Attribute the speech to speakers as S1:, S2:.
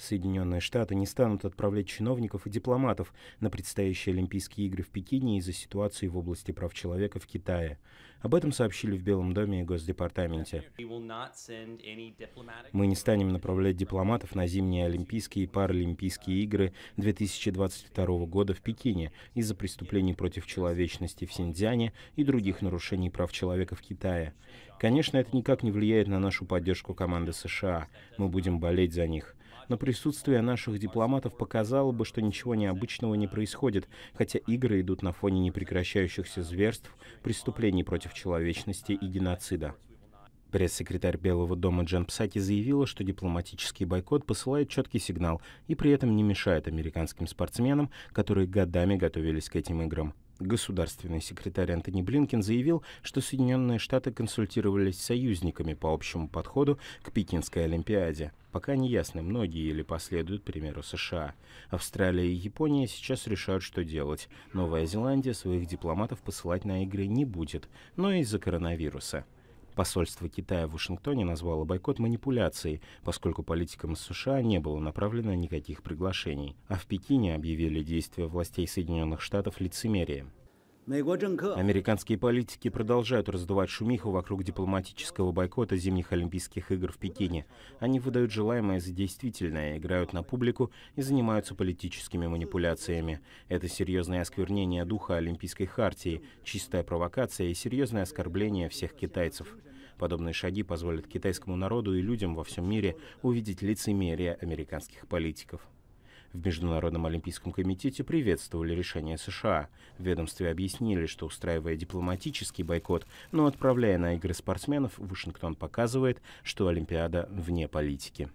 S1: Соединенные Штаты не станут отправлять чиновников и дипломатов на предстоящие Олимпийские игры в Пекине из-за ситуации в области прав человека в Китае. Об этом сообщили в Белом доме и Госдепартаменте. Мы не станем направлять дипломатов на зимние Олимпийские и Паралимпийские игры 2022 года в Пекине из-за преступлений против человечности в Синьцзяне и других нарушений прав человека в Китае. Конечно, это никак не влияет на нашу поддержку команды США. Мы будем болеть за них но присутствие наших дипломатов показало бы, что ничего необычного не происходит, хотя игры идут на фоне непрекращающихся зверств, преступлений против человечности и геноцида. Пресс-секретарь Белого дома Джен Псаки заявила, что дипломатический бойкот посылает четкий сигнал и при этом не мешает американским спортсменам, которые годами готовились к этим играм. Государственный секретарь Антони Блинкин заявил, что Соединенные Штаты консультировались с союзниками по общему подходу к Пекинской Олимпиаде. Пока не ясно, многие или последуют примеру США. Австралия и Япония сейчас решают, что делать. Новая Зеландия своих дипломатов посылать на игры не будет, но из-за коронавируса. Посольство Китая в Вашингтоне назвало бойкот манипуляцией, поскольку политикам из США не было направлено никаких приглашений. А в Пекине объявили действия властей Соединенных Штатов лицемерием. Американские политики продолжают раздувать шумиху вокруг дипломатического бойкота зимних Олимпийских игр в Пекине. Они выдают желаемое за действительное, играют на публику и занимаются политическими манипуляциями. Это серьезное осквернение духа Олимпийской хартии, чистая провокация и серьезное оскорбление всех китайцев. Подобные шаги позволят китайскому народу и людям во всем мире увидеть лицемерие американских политиков. В Международном олимпийском комитете приветствовали решение США. В ведомстве объяснили, что устраивая дипломатический бойкот, но отправляя на игры спортсменов, Вашингтон показывает, что Олимпиада вне политики.